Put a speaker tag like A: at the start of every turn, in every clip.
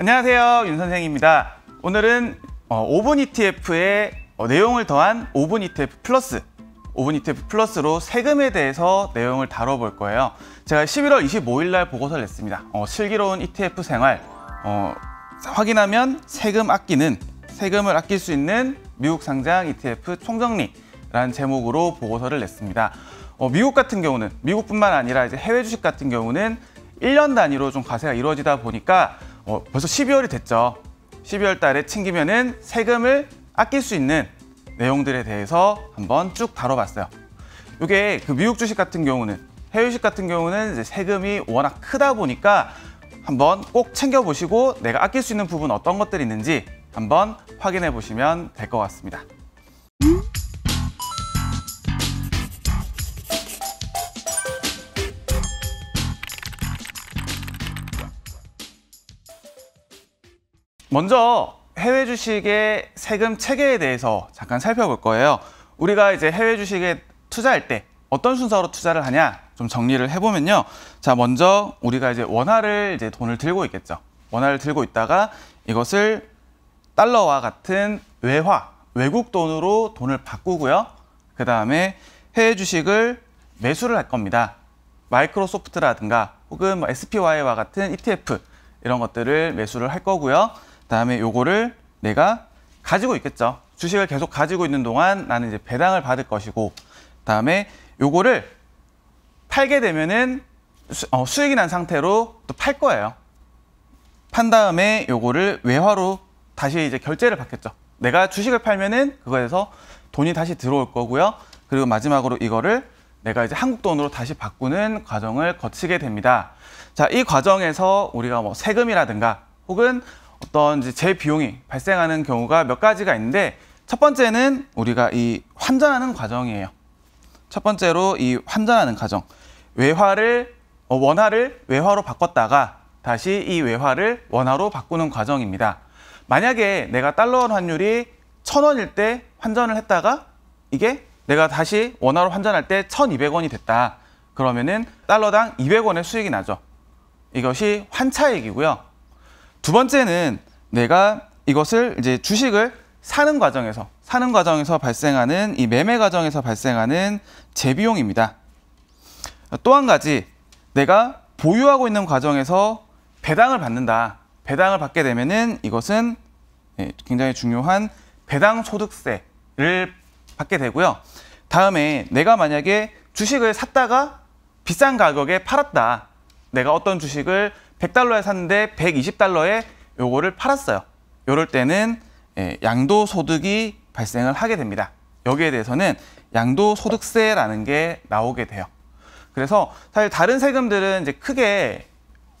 A: 안녕하세요 윤선생입니다 오늘은 어, 오븐 ETF의 어, 내용을 더한 오븐 ETF 플러스 오븐 ETF 플러스로 세금에 대해서 내용을 다뤄볼 거예요 제가 11월 25일 날 보고서를 냈습니다 어, 슬기로운 ETF 생활 어, 확인하면 세금 아끼는 세금을 아낄 수 있는 미국 상장 ETF 총정리라는 제목으로 보고서를 냈습니다 어, 미국 같은 경우는 미국뿐만 아니라 이제 해외 주식 같은 경우는 1년 단위로 좀 과세가 이루어지다 보니까 어, 벌써 12월이 됐죠. 12월 달에 챙기면은 세금을 아낄 수 있는 내용들에 대해서 한번 쭉 다뤄봤어요. 이게 그 미국 주식 같은 경우는 해외 주식 같은 경우는 세금이 워낙 크다 보니까 한번 꼭 챙겨보시고 내가 아낄 수 있는 부분 어떤 것들이 있는지 한번 확인해 보시면 될 것 같습니다. 먼저 해외 주식의 세금 체계에 대해서 잠깐 살펴볼 거예요. 우리가 이제 해외 주식에 투자할 때 어떤 순서로 투자를 하냐 좀 정리를 해보면요. 자, 먼저 우리가 이제 원화를 이제 돈을 들고 있겠죠. 원화를 들고 있다가 이것을 달러와 같은 외화, 외국 돈으로 돈을 바꾸고요. 그 다음에 해외 주식을 매수를 할 겁니다. 마이크로소프트라든가 혹은 뭐 SPY와 같은 ETF 이런 것들을 매수를 할 거고요. 다음에 요거를 내가 가지고 있겠죠. 주식을 계속 가지고 있는 동안 나는 이제 배당을 받을 것이고 그다음에 요거를 팔게 되면은 수, 어, 수익이 난 상태로 또 팔 거예요. 판 다음에 요거를 외화로 다시 이제 결제를 받겠죠. 내가 주식을 팔면은 그거에서 돈이 다시 들어올 거고요. 그리고 마지막으로 이거를 내가 이제 한국 돈으로 다시 바꾸는 과정을 거치게 됩니다. 자, 이 과정에서 우리가 뭐 세금이라든가 혹은 어떤 제 비용이 발생하는 경우가 몇 가지가 있는데 첫 번째는 우리가 이 환전하는 과정이에요. 첫 번째로 이 환전하는 과정. 외화를 어, 원화를 외화로 바꿨다가 다시 이 외화를 원화로 바꾸는 과정입니다. 만약에 내가 달러 환율이 천원일때 환전을 했다가 이게 내가 다시 원화로 환전할 때 천이백 원이 됐다. 그러면은 달러당 이백 원의 수익이 나죠. 이것이 환차익이고요. 두 번째는 내가 이것을 이제 주식을 사는 과정에서 사는 과정에서 발생하는 이 매매 과정에서 발생하는 재비용입니다. 또 한 가지 내가 보유하고 있는 과정에서 배당을 받는다. 배당을 받게 되면은 이것은 예, 굉장히 중요한 배당 소득세를 받게 되고요. 다음에 내가 만약에 주식을 샀다가 비싼 가격에 팔았다. 내가 어떤 주식을 100달러에 샀는데 120달러에 요거를 팔았어요. 요럴 때는 예, 양도 소득이 발생을 하게 됩니다. 여기에 대해서는 양도 소득세라는 게 나오게 돼요. 그래서 사실 다른 세금들은 이제 크게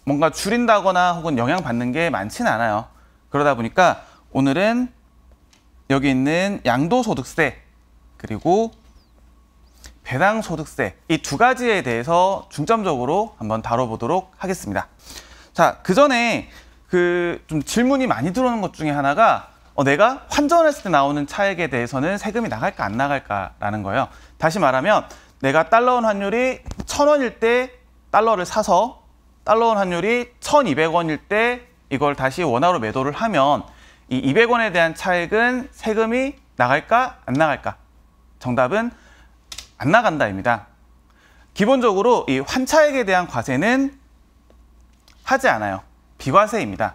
A: 뭔가 줄인다거나 혹은 영향받는 게많진 않아요. 그러다 보니까 오늘은 여기 있는 양도소득세 그리고 배당소득세 이 두 가지에 대해서 중점적으로 한번 다뤄보도록 하겠습니다. 자, 그 전에 그 좀 질문이 많이 들어오는 것 중에 하나가 어, 내가 환전했을 때 나오는 차액에 대해서는 세금이 나갈까 안 나갈까라는 거예요. 다시 말하면 내가 달러원 환율이 1 0 0 0원일때 달러를 사서 달러원 환율이 1 2 0 0 원일때 이걸 다시 원화로 매도를 하면 이2 0 0 원에 대한 차액은 세금이 나갈까 안 나갈까? 정답은 안 나간다입니다. 기본적으로 이 환차액에 대한 과세는 하지 않아요. 비과세입니다.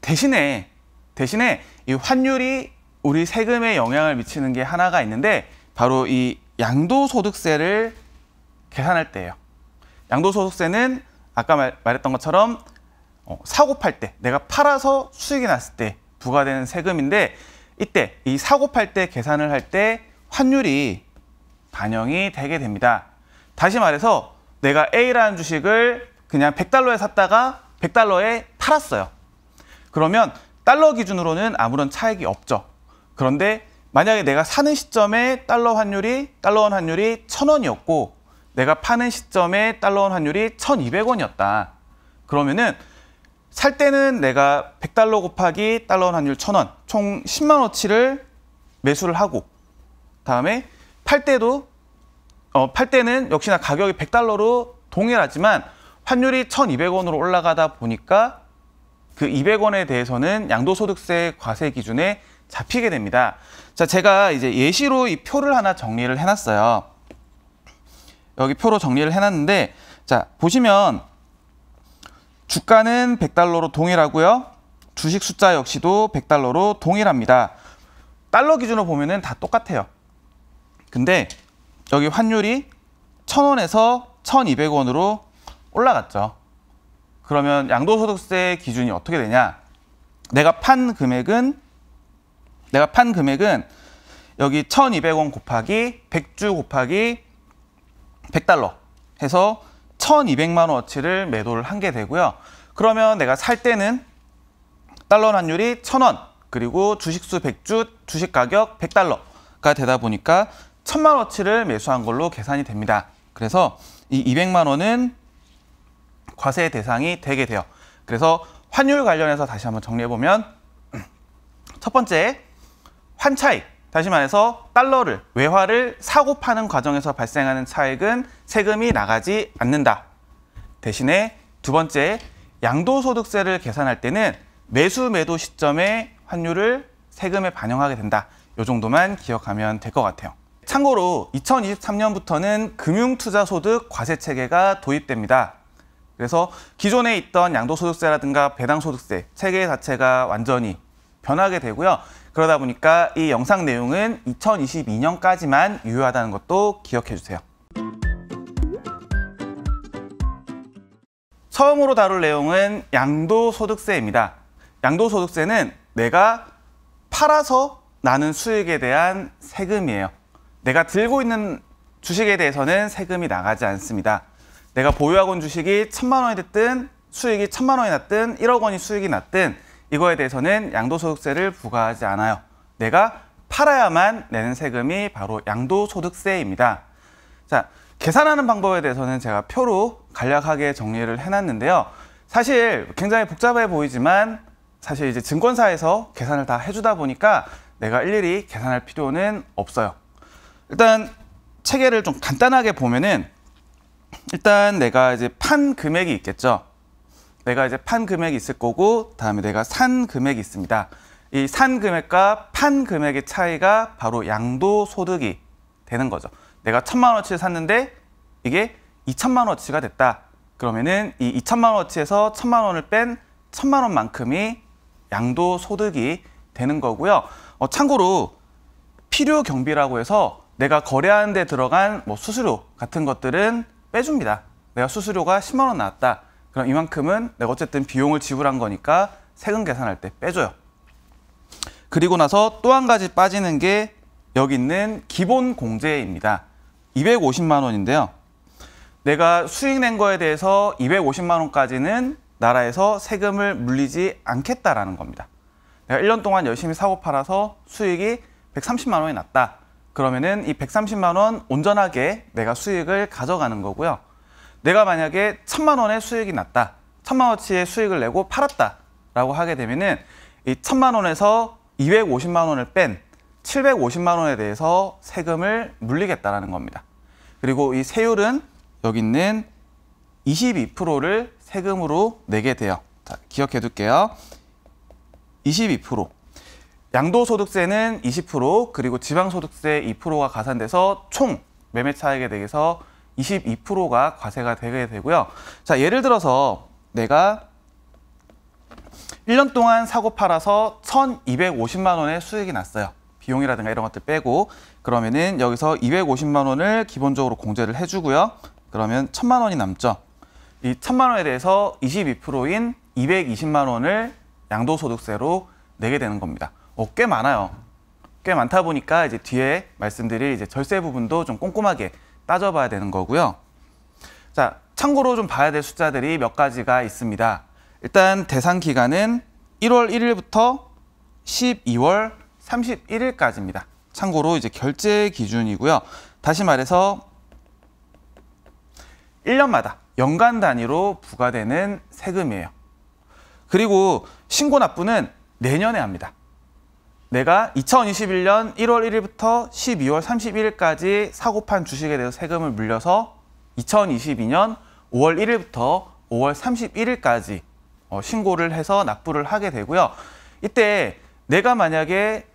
A: 대신에 대신에 이 환율이 우리 세금에 영향을 미치는 게 하나가 있는데 바로 이 양도소득세를 계산할 때예요. 양도소득세는 아까 말, 말했던 것처럼 어, 사고 팔 때, 내가 팔아서 수익이 났을 때 부과되는 세금인데 이때 이 사고 팔때 계산을 할 때 환율이 반영이 되게 됩니다. 다시 말해서 내가 A라는 주식을 그냥 100달러에 샀다가 100달러에 팔았어요. 그러면 달러 기준으로는 아무런 차익이 없죠. 그런데 만약에 내가 사는 시점에 달러 환율이 달러원 환율이 1000원이었고 내가 파는 시점에 달러원 환율이 1200원이었다. 그러면은 살 때는 내가 100달러 곱하기 달러원 환율 1000원 총 10만 원치를 매수를 하고 다음에 팔 때도 어, 팔 때는 역시나 가격이 100달러로 동일하지만 환율이 1,200원으로 올라가다 보니까 그 200원에 대해서는 양도소득세 과세 기준에 잡히게 됩니다. 자, 제가 이제 예시로 이 표를 하나 정리를 해놨어요. 여기 표로 정리를 해놨는데, 자, 보시면 주가는 100달러로 동일하고요. 주식 숫자 역시도 100달러로 동일합니다. 달러 기준으로 보면은 다 똑같아요. 근데 여기 환율이 1000원에서 1200원으로 올라갔죠. 그러면 양도소득세 기준이 어떻게 되냐? 내가 판 금액은 내가 판 금액은 여기 1,200원 곱하기 100주 곱하기 100달러 해서 1,200만 원어치를 매도를 한 게 되고요. 그러면 내가 살 때는 달러 환율이 1,000원 그리고 주식수 100주 주식 가격 100달러가 되다 보니까 1,000만 원어치를 매수한 걸로 계산이 됩니다. 그래서 이 200만 원은 과세 대상이 되게 돼요. 그래서 환율 관련해서 다시 한번 정리해보면 첫 번째 환차익 다시 말해서 달러를 외화를 사고 파는 과정에서 발생하는 차익은 세금이 나가지 않는다. 대신에 두 번째 양도소득세를 계산할 때는 매수 매도 시점에 환율을 세금에 반영하게 된다. 이 정도만 기억하면 될 것 같아요. 참고로 2023년부터는 금융투자소득 과세 체계가 도입됩니다. 그래서 기존에 있던 양도소득세라든가 배당소득세 체계 자체가 완전히 변하게 되고요. 그러다 보니까 이 영상 내용은 2022년까지만 유효하다는 것도 기억해 주세요. 처음으로 다룰 내용은 양도소득세입니다. 양도소득세는 내가 팔아서 나는 수익에 대한 세금이에요. 내가 들고 있는 주식에 대해서는 세금이 나가지 않습니다. 내가 보유하고 있는 주식이 천만 원이 됐든 수익이 천만 원이 났든 1억 원이 수익이 났든 이거에 대해서는 양도소득세를 부과하지 않아요. 내가 팔아야만 내는 세금이 바로 양도소득세입니다. 자, 계산하는 방법에 대해서는 제가 표로 간략하게 정리를 해놨는데요. 사실 굉장히 복잡해 보이지만 사실 이제 증권사에서 계산을 다 해주다 보니까 내가 일일이 계산할 필요는 없어요. 일단 체계를 좀 간단하게 보면은 일단 내가 이제 판 금액이 있겠죠. 내가 이제 판 금액이 있을 거고 다음에 내가 산 금액이 있습니다. 이 산 금액과 판 금액의 차이가 바로 양도 소득이 되는 거죠. 내가 천만 원어치를 샀는데 이게 이천만 원어치가 됐다. 그러면은 이 이천만 원어치에서 천만 원을 뺀 천만 원만큼이 양도 소득이 되는 거고요. 어, 참고로 필요 경비라고 해서 내가 거래하는 데 들어간 뭐 수수료 같은 것들은 빼줍니다. 내가 수수료가 10만 원 나왔다. 그럼 이만큼은 내가 어쨌든 비용을 지불한 거니까 세금 계산할 때 빼줘요. 그리고 나서 또 한 가지 빠지는 게 여기 있는 기본 공제입니다. 250만 원인데요. 내가 수익 낸 거에 대해서 250만 원까지는 나라에서 세금을 물리지 않겠다라는 겁니다. 내가 1년 동안 열심히 사고 팔아서 수익이 130만 원이 났다. 그러면은 이 130만 원 온전하게 내가 수익을 가져가는 거고요. 내가 만약에 1000만 원의 수익이 났다. 1000만 원치의 수익을 내고 팔았다. 라고 하게 되면은 이 1000만 원에서 250만 원을 뺀 750만 원에 대해서 세금을 물리겠다라는 겁니다. 그리고 이 세율은 여기 있는 22%를 세금으로 내게 돼요. 자, 기억해 둘게요. 22%. 양도소득세는 20% 그리고 지방소득세 2%가 가산돼서 총 매매 차익에 대해서 22%가 과세가 되게 되고요. 자, 예를 들어서 내가 1년 동안 사고 팔아서 1,250만 원의 수익이 났어요. 비용이라든가 이런 것들 빼고 그러면은 여기서 250만 원을 기본적으로 공제를 해주고요. 그러면 1,000만 원이 남죠. 이 1,000만 원에 대해서 22%인 220만 원을 양도소득세로 내게 되는 겁니다. 어, 꽤 많아요. 꽤 많다 보니까 이제 뒤에 말씀드릴 이제 절세 부분도 좀 꼼꼼하게 따져봐야 되는 거고요. 자, 참고로 좀 봐야 될 숫자들이 몇 가지가 있습니다. 일단 대상 기간은 1월 1일부터 12월 31일까지입니다. 참고로 이제 결제 기준이고요. 다시 말해서 1년마다 연간 단위로 부과되는 세금이에요. 그리고 신고 납부는 내년에 합니다. 내가 2021년 1월 1일부터 12월 31일까지 사고판 주식에 대해서 세금을 물려서 2022년 5월 1일부터 5월 31일까지 어, 신고를 해서 납부를 하게 되고요. 이때 내가 만약에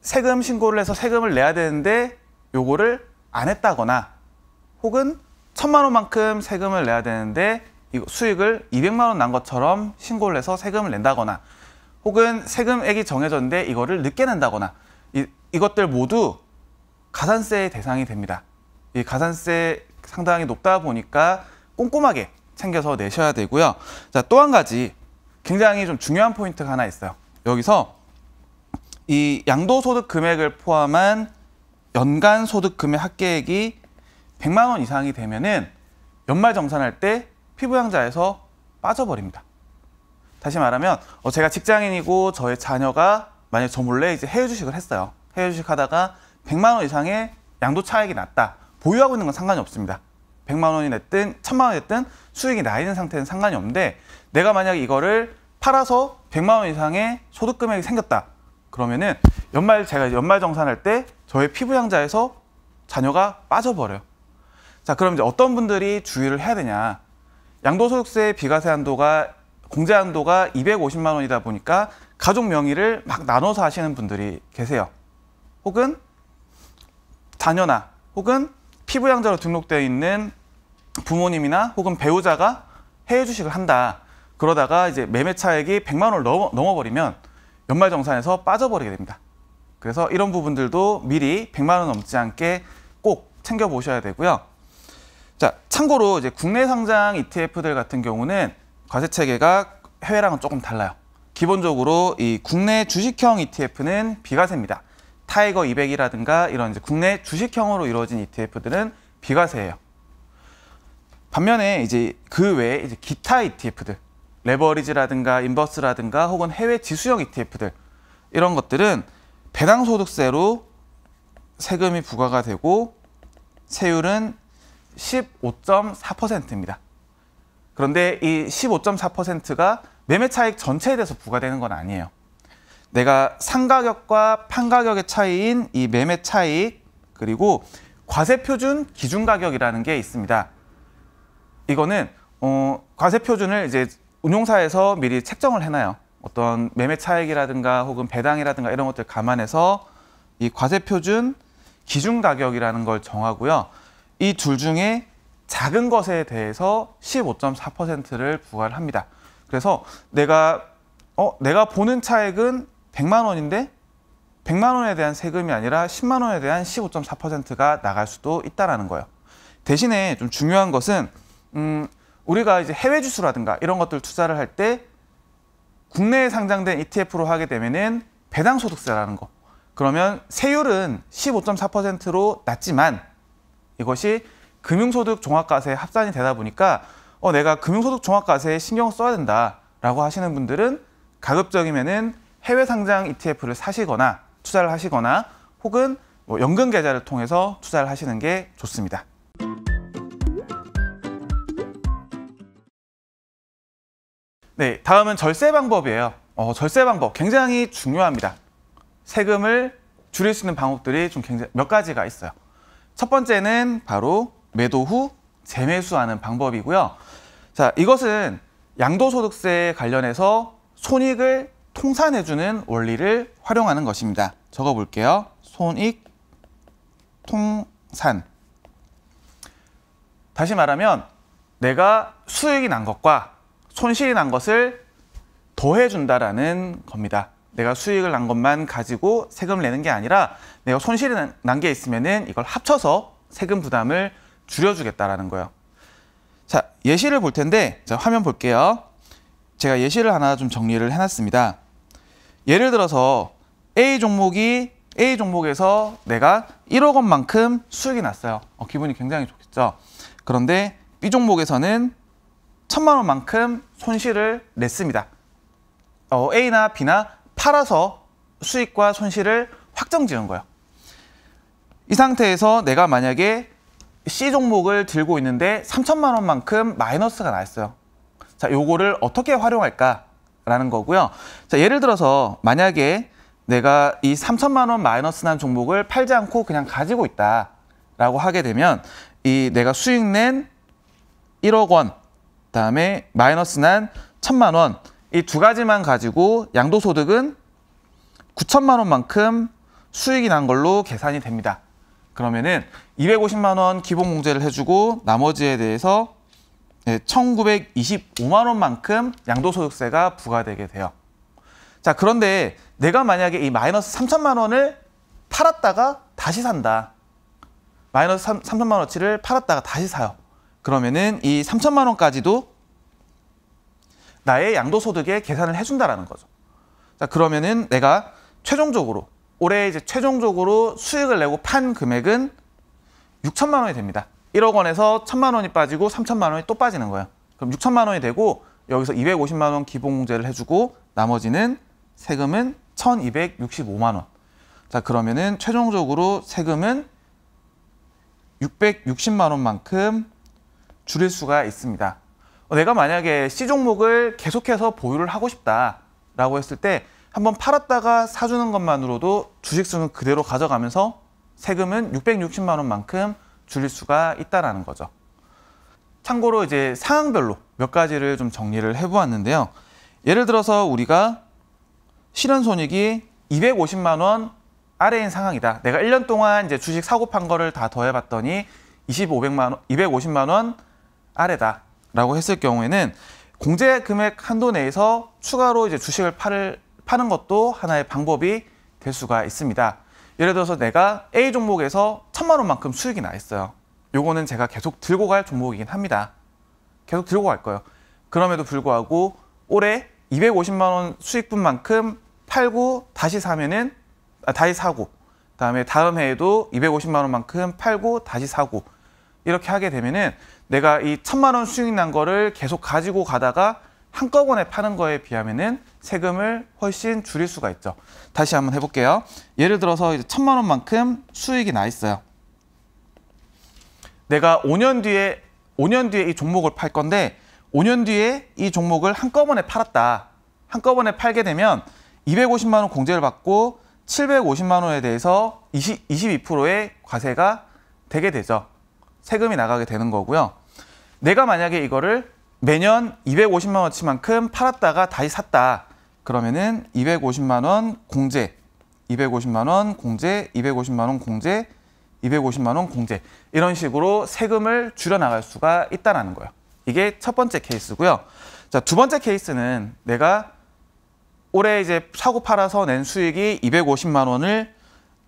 A: 세금 신고를 해서 세금을 내야 되는데 요거를 안 했다거나 혹은 천만 원만큼 세금을 내야 되는데 수익을 200만 원 난 것처럼 신고를 해서 세금을 낸다거나 혹은 세금액이 정해졌는데 이거를 늦게 낸다거나 이, 이것들 모두 가산세의 대상이 됩니다. 이 가산세 상당히 높다 보니까 꼼꼼하게 챙겨서 내셔야 되고요. 자, 또 한 가지 굉장히 좀 중요한 포인트가 하나 있어요. 여기서 이 양도소득 금액을 포함한 연간 소득금액 합계액이 100만 원 이상이 되면은 연말 정산할 때 피부양자에서 빠져버립니다. 다시 말하면 어, 제가 직장인이고 저의 자녀가 만약 저 몰래 이제 해외 주식을 했어요. 해외 주식 하다가 100만 원 이상의 양도 차익이 났다. 보유하고 있는 건 상관이 없습니다. 100만 원이 냈든 1000만 원이 냈든 수익이 나 있는 상태는 상관이 없는데 내가 만약 이거를 팔아서 100만 원 이상의 소득 금액이 생겼다. 그러면은 연말 제가 연말 정산할 때 저의 피부양자에서 자녀가 빠져버려요. 자, 그럼 이제 어떤 분들이 주의를 해야 되냐? 양도소득세 비과세 한도가 공제 한도가 250만 원이다 보니까 가족 명의를 막 나눠서 하시는 분들이 계세요. 혹은 자녀나 혹은 피부양자로 등록되어 있는 부모님이나 혹은 배우자가 해외 주식을 한다. 그러다가 이제 매매 차액이 100만 원을 넘어, 넘어버리면 연말정산에서 빠져버리게 됩니다. 그래서 이런 부분들도 미리 100만 원 넘지 않게 꼭 챙겨보셔야 되고요. 자, 참고로 이제 국내 상장 ETF들 같은 경우는 과세 체계가 해외랑은 조금 달라요. 기본적으로 이 국내 주식형 ETF는 비과세입니다. 타이거 200이라든가 이런 이제 국내 주식형으로 이루어진 ETF들은 비과세예요. 반면에 이제 그 외에 이제 기타 ETF들, 레버리지라든가 인버스라든가 혹은 해외 지수형 ETF들 이런 것들은 배당 소득세로 세금이 부과가 되고 세율은 15.4%입니다. 그런데 이 15.4%가 매매 차익 전체에 대해서 부과되는 건 아니에요. 내가 상가격과 판가격의 차이인 이 매매 차익 그리고 과세 표준 기준 가격이라는 게 있습니다. 이거는 어, 과세 표준을 이제 운용사에서 미리 책정을 해놔요. 어떤 매매 차익이라든가 혹은 배당이라든가 이런 것들 감안해서 이 과세 표준 기준 가격이라는 걸 정하고요. 이 둘 중에 작은 것에 대해서 15.4%를 부과합니다. 를 그래서 내가 어 내가 보는 차액은 100만 원인데 100만 원에 대한 세금이 아니라 10만 원에 대한 15.4%가 나갈 수도 있다라는 거예요. 대신에 좀 중요한 것은 음 우리가 이제 해외 주수라든가 이런 것들 투자를 할 때 국내에 상장된 ETF로 하게 되면은 배당 소득세라는 거. 그러면 세율은 15.4%로 낮지만 이것이 금융소득 종합과세 합산이 되다 보니까 어, 내가 금융소득 종합과세에 신경 써야 된다라고 하시는 분들은 가급적이면은 해외 상장 ETF를 사시거나 투자를 하시거나 혹은 뭐 연금 계좌를 통해서 투자를 하시는 게 좋습니다. 네, 다음은 절세 방법이에요. 어, 절세 방법 굉장히 중요합니다. 세금을 줄일 수 있는 방법들이 좀 굉장히 몇 가지가 있어요. 첫 번째는 바로 매도 후 재매수하는 방법이고요. 자, 이것은 양도소득세 관련해서 손익을 통산해주는 원리를 활용하는 것입니다. 적어볼게요. 손익 통산. 다시 말하면 내가 수익이 난 것과 손실이 난 것을 더해준다라는 겁니다. 내가 수익을 난 것만 가지고 세금을 내는 게 아니라 내가 손실이 난 게 있으면 이걸 합쳐서 세금 부담을 줄여주겠다라는 거예요. 자, 예시를 볼 텐데 자, 화면 볼게요. 제가 예시를 하나 좀 정리를 해놨습니다. 예를 들어서 A 종목이 A 종목에서 내가 1억 원만큼 수익이 났어요. 어, 기분이 굉장히 좋겠죠. 그런데 B 종목에서는 1 천만 원만큼 손실을 냈습니다. 어, A나 B나 팔아서 수익과 손실을 확정 지은 거예요. 이 상태에서 내가 만약에 C 종목을 들고 있는데 3천만 원만큼 마이너스가 나있어요. 자, 요거를 어떻게 활용할까라는 거고요. 자, 예를 들어서 만약에 내가 이 3천만 원 마이너스 난 종목을 팔지 않고 그냥 가지고 있다라고 하게 되면 이 내가 수익 낸 1억 원, 그다음에 마이너스 난 1천만 원 이 두 가지만 가지고 양도소득은 9천만 원만큼 수익이 난 걸로 계산이 됩니다. 그러면은 250만 원 기본 공제를 해주고 나머지에 대해서 1,925만 예, 원만큼 양도소득세가 부과되게 돼요. 자 그런데 내가 만약에 이 마이너스 3천만 원을 팔았다가 다시 산다. 마이너스 3, 3천만 원어치를 팔았다가 다시 사요. 그러면은 이 3천만 원까지도 나의 양도소득에 계산을 해준다라는 거죠. 자 그러면은 내가 최종적으로 올해 이제 최종적으로 수익을 내고 판 금액은 6천만 원이 됩니다. 1억 원에서 1천만 원이 빠지고 3천만 원이 또 빠지는 거예요. 그럼 6천만 원이 되고 여기서 250만 원 기본공제를 해주고 나머지는 세금은 1,265만 원. 자 그러면은 최종적으로 세금은 660만 원만큼 줄일 수가 있습니다. 어, 내가 만약에 C 종목을 계속해서 보유를 하고 싶다라고 했을 때 한번 팔았다가 사주는 것만으로도 주식수는 그대로 가져가면서 세금은 660만 원만큼 줄일 수가 있다는 거죠. 참고로 이제 상황별로 몇 가지를 좀 정리를 해보았는데요. 예를 들어서 우리가 실현 손익이 250만 원 아래인 상황이다. 내가 1년 동안 이제 주식 사고 판 거를 다 더해봤더니 2,500만 원, 250만 원 아래다라고 했을 경우에는 공제 금액 한도 내에서 추가로 이제 주식을 팔을 파는 것도 하나의 방법이 될 수가 있습니다. 예를 들어서 내가 A 종목에서 천만 원만큼 수익이 나 있어요. 요거는 제가 계속 들고 갈 종목이긴 합니다. 계속 들고 갈 거예요. 그럼에도 불구하고 올해 250만 원 수익분만큼 팔고 다시 사면은 아, 다시 사고 그다음에 다음 해에도 250만 원만큼 팔고 다시 사고 이렇게 하게 되면은 내가 이 천만 원 수익 난 거를 계속 가지고 가다가 한꺼번에 파는 거에 비하면 세금을 훨씬 줄일 수가 있죠. 다시 한번 해볼게요. 예를 들어서 이제 천만 원만큼 수익이 나 있어요. 내가 5년 뒤에 5년 뒤에 이 종목을 팔 건데 5년 뒤에 이 종목을 한꺼번에 팔았다. 한꺼번에 팔게 되면 250만 원 공제를 받고 750만 원에 대해서 20, 22%의 과세가 되게 되죠. 세금이 나가게 되는 거고요. 내가 만약에 이거를 매년 250만 원치만큼 팔았다가 다시 샀다. 그러면은 250만 원 공제, 250만 원 공제, 250만 원 공제, 250만 원 공제 이런 식으로 세금을 줄여 나갈 수가 있다라는 거예요. 이게 첫 번째 케이스고요. 자, 두 번째 케이스는 내가 올해 이제 사고 팔아서 낸 수익이 250만 원을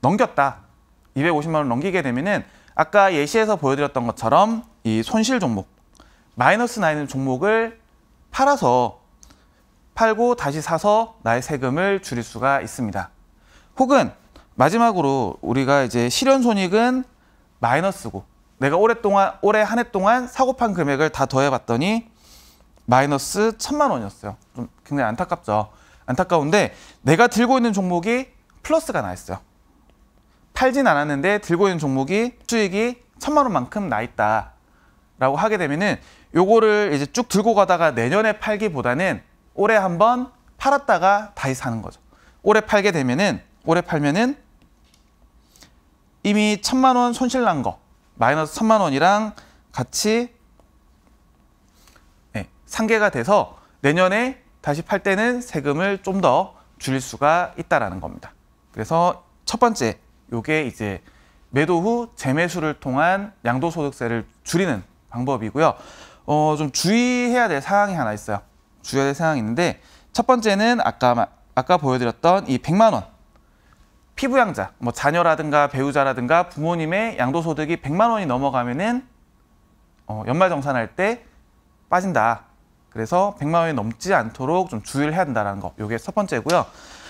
A: 넘겼다. 250만 원 넘기게 되면은 아까 예시에서 보여드렸던 것처럼 이 손실 종목 마이너스 나 있는 종목을 팔아서 팔고 다시 사서 나의 세금을 줄일 수가 있습니다. 혹은 마지막으로 우리가 이제 실현 손익은 마이너스고 내가 오랫동안 올해 한 해 동안 사고 판 금액을 다 더해봤더니 마이너스 천만 원이었어요. 좀 굉장히 안타깝죠. 안타까운데 내가 들고 있는 종목이 플러스가 나 있어요. 팔진 않았는데 들고 있는 종목이 수익이 천만 원만큼 나 있다. 라고 하게 되면은 요거를 이제 쭉 들고 가다가 내년에 팔기보다는 올해 한번 팔았다가 다시 사는 거죠. 올해 팔게 되면은 올해 팔면은 이미 천만 원 손실 난 거 마이너스 천만 원이랑 같이 네, 상계가 돼서 내년에 다시 팔 때는 세금을 좀 더 줄일 수가 있다라는 겁니다. 그래서 첫 번째 요게 이제 매도 후 재매수를 통한 양도소득세를 줄이는 방법이고요. 어, 좀 주의해야 될 사항이 하나 있어요. 주의해야 될 사항이 있는데 첫 번째는 아까 아까 보여드렸던 이 100만 원 피부양자, 뭐 자녀라든가 배우자라든가 부모님의 양도소득이 100만 원이 넘어가면은 어, 연말정산할 때 빠진다. 그래서 100만 원이 넘지 않도록 좀 주의를 해야 된다는 라 거. 이게 첫 번째고요.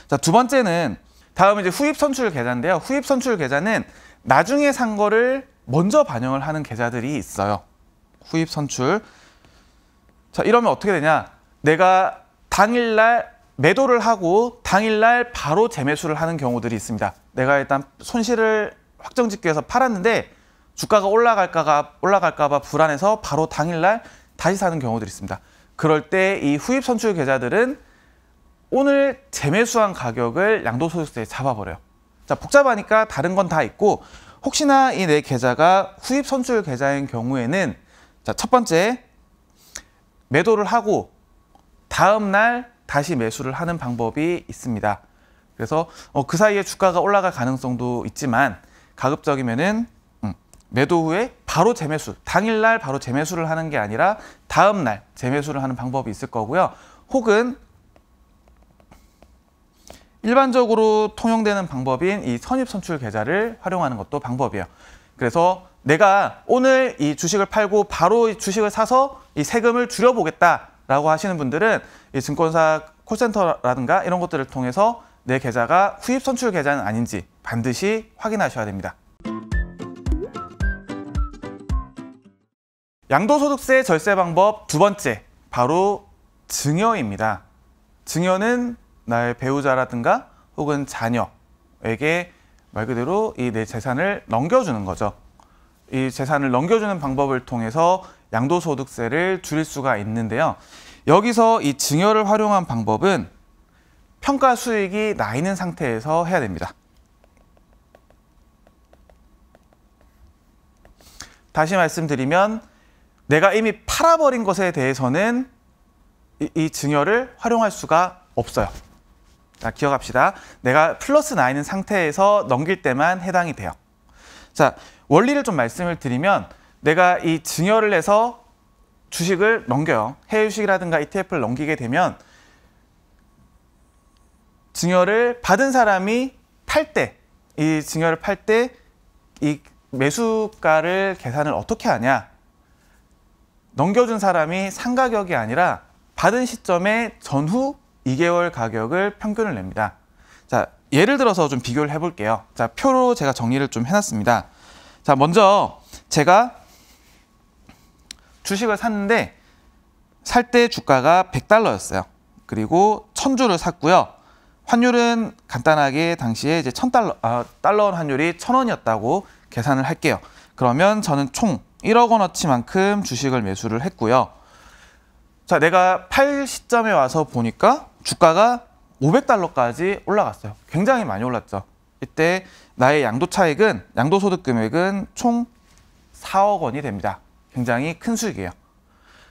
A: 자, 두 번째는 다음 이제 후입 선출 계좌인데요. 후입 선출 계좌는 나중에 산 거를 먼저 반영을 하는 계좌들이 있어요. 후입 선출. 자, 이러면 어떻게 되냐? 내가 당일날 매도를 하고 당일날 바로 재매수를 하는 경우들이 있습니다. 내가 일단 손실을 확정짓기위해서 팔았는데 주가가 올라갈까가 올라갈까봐 불안해서 바로 당일날 다시 사는 경우들이 있습니다. 그럴 때 이 후입 선출 계좌들은 오늘 재매수한 가격을 양도소득세에 잡아버려요. 자 복잡하니까 다른 건 다 있고 혹시나 이 내 계좌가 후입 선출 계좌인 경우에는 자, 첫 번째 매도를 하고 다음 날 다시 매수를 하는 방법이 있습니다. 그래서 어, 그 사이에 주가가 올라갈 가능성도 있지만 가급적이면은 음, 매도 후에 바로 재매수, 당일날 바로 재매수를 하는 게 아니라 다음날 재매수를 하는 방법이 있을 거고요. 혹은 일반적으로 통용되는 방법인 이 선입선출 계좌를 활용하는 것도 방법이에요. 그래서 내가 오늘 이 주식을 팔고 바로 주식을 사서 이 세금을 줄여보겠다라고 하시는 분들은 이 증권사 콜센터라든가 이런 것들을 통해서 내 계좌가 후입 선출 계좌는 아닌지 반드시 확인하셔야 됩니다. 양도소득세 절세 방법 두 번째, 바로 증여입니다. 증여는 나의 배우자라든가 혹은 자녀에게 말 그대로 이 내 재산을 넘겨주는 거죠. 이 재산을 넘겨주는 방법을 통해서 양도소득세를 줄일 수가 있는데요. 여기서 이 증여를 활용한 방법은 평가 수익이 나 있는 상태에서 해야 됩니다. 다시 말씀드리면 내가 이미 팔아버린 것에 대해서는 이, 이 증여를 활용할 수가 없어요. 자, 기억합시다. 내가 플러스 나 있는 상태에서 넘길 때만 해당이 돼요. 자, 원리를 좀 말씀을 드리면 내가 이 증여를 해서 주식을 넘겨요. 해외 주식이라든가 ETF를 넘기게 되면 증여를 받은 사람이 팔 때 이 증여를 팔 때 이 매수가를 계산을 어떻게 하냐 넘겨준 사람이 상가격이 아니라 받은 시점에 전후 2개월 가격을 평균을 냅니다. 자, 예를 들어서 좀 비교를 해볼게요. 자, 표로 제가 정리를 좀 해놨습니다. 자, 먼저 제가 주식을 샀는데 살 때 주가가 100달러였어요. 그리고 1000주를 샀고요. 환율은 간단하게 당시에 이제 1000달러 아, 달러 환율이 1000원이었다고 계산을 할게요. 그러면 저는 총 1억 원어치만큼 주식을 매수를 했고요. 자, 내가 팔 시점에 와서 보니까 주가가 500달러까지 올라갔어요. 굉장히 많이 올랐죠. 이때 나의 양도 차익은 양도 소득 금액은 총 4억 원이 됩니다. 굉장히 큰 수익이에요.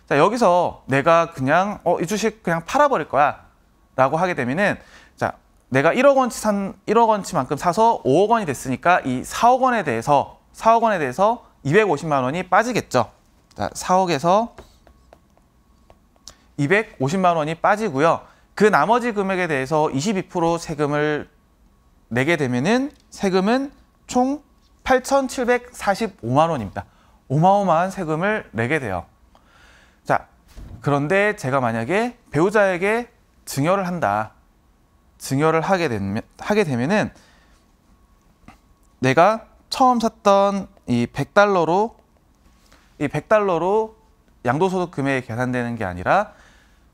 A: 자, 여기서 내가 그냥 어, 이 주식 그냥 팔아 버릴 거야라고 하게 되면은 자, 내가 1억 원치 산 1억 원치만큼 사서 5억 원이 됐으니까 이 4억 원에 대해서 4억 원에 대해서 250만 원이 빠지겠죠. 자, 4억에서 250만 원이 빠지고요. 그 나머지 금액에 대해서 22% 세금을 내게 되면은 세금은 총 8,745만 원입니다. 어마어마한 세금을 내게 돼요. 자, 그런데 제가 만약에 배우자에게 증여를 한다. 증여를 하게 되면 하게 되면은 내가 처음 샀던 이 100달러로 이 100달러로 양도소득 금액이 계산되는 게 아니라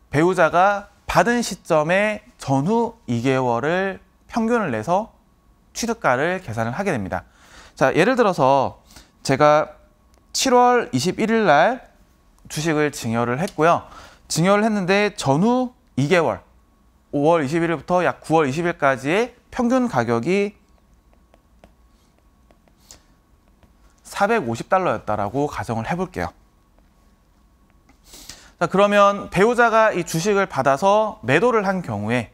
A: 배우자가 받은 시점에 전후 2개월을 평균을 내서 취득가를 계산을 하게 됩니다. 자, 예를 들어서 제가 7월 21일 날 주식을 증여를 했고요. 증여를 했는데 전후 2개월, 5월 21일부터 약 9월 20일까지의 평균 가격이 450달러였다라고 가정을 해볼게요. 자, 그러면 배우자가 이 주식을 받아서 매도를 한 경우에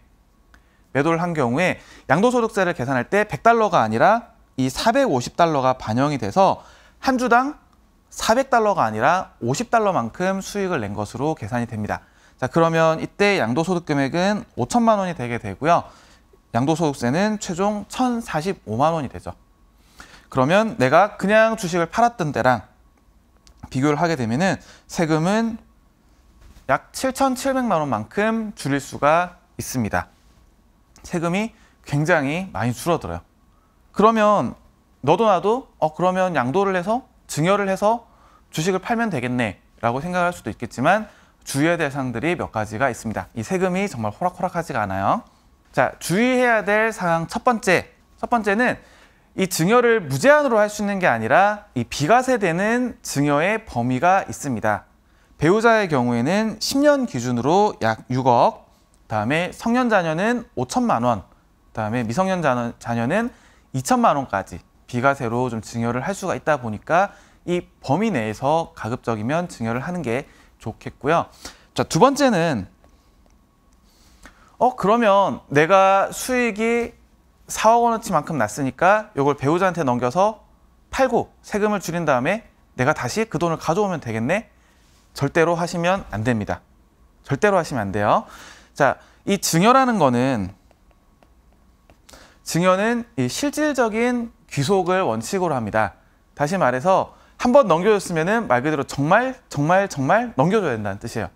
A: 매도를 한 경우에 양도소득세를 계산할 때 100달러가 아니라 이 450달러가 반영이 돼서 한 주당 400달러가 아니라 50달러만큼 수익을 낸 것으로 계산이 됩니다. 자, 그러면 이때 양도소득 금액은 5천만 원이 되게 되고요. 양도소득세는 최종 1,045만 원이 되죠. 그러면 내가 그냥 주식을 팔았던 때랑 비교를 하게 되면은 세금은 약 7,700만 원만큼 줄일 수가 있습니다. 세금이 굉장히 많이 줄어들어요. 그러면 너도 나도 어 그러면 양도를 해서 증여를 해서 주식을 팔면 되겠네라고 생각할 수도 있겠지만 주의해야 될 사항들이 몇 가지가 있습니다. 이 세금이 정말 호락호락하지가 않아요. 자, 주의해야 될 사항 첫 번째. 첫 번째는 이 증여를 무제한으로 할 수 있는 게 아니라 이 비과세되는 증여의 범위가 있습니다. 배우자의 경우에는 10년 기준으로 약 6억, 다음에 성년 자녀는 5천만 원, 그다음에 미성년 자녀, 는 2천만 원까지 비과세로 좀 증여를 할 수가 있다 보니까 이 범위 내에서 가급적이면 증여를 하는 게 좋겠고요. 자, 두 번째는 어 그러면 내가 수익이 4억 원어치만큼 났으니까 이걸 배우자한테 넘겨서 팔고 세금을 줄인 다음에 내가 다시 그 돈을 가져오면 되겠네? 절대로 하시면 안 됩니다. 절대로 하시면 안 돼요. 자, 이 증여라는 거는 증여는 실질적인 귀속을 원칙으로 합니다. 다시 말해서 한 번 넘겨줬으면 말 그대로 정말 정말 정말 넘겨줘야 된다는 뜻이에요.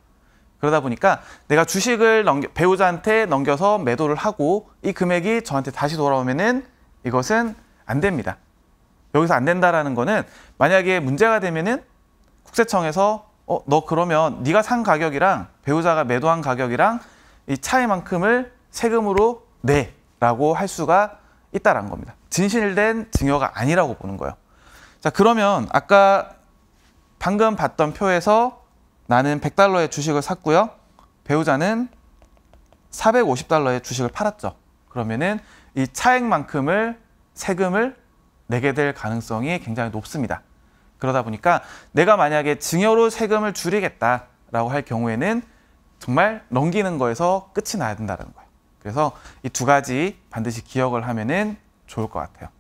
A: 그러다 보니까 내가 주식을 넘겨, 배우자한테 넘겨서 매도를 하고 이 금액이 저한테 다시 돌아오면 이것은 안 됩니다. 여기서 안 된다라는 거는 만약에 문제가 되면은 국세청에서 어, 너 그러면 네가 산 가격이랑 배우자가 매도한 가격이랑 이 차이만큼을 세금으로 내라고 할 수가 있다라는 겁니다. 진실된 증여가 아니라고 보는 거예요. 자 그러면 아까 방금 봤던 표에서 나는 100달러의 주식을 샀고요. 배우자는 450달러의 주식을 팔았죠. 그러면은 이 차액만큼을 세금을 내게 될 가능성이 굉장히 높습니다. 그러다 보니까 내가 만약에 증여로 세금을 줄이겠다라고 할 경우에는 정말 넘기는 거에서 끝이 나야 된다는 거예요. 그래서 이 두 가지 반드시 기억을 하면은 좋을 것 같아요.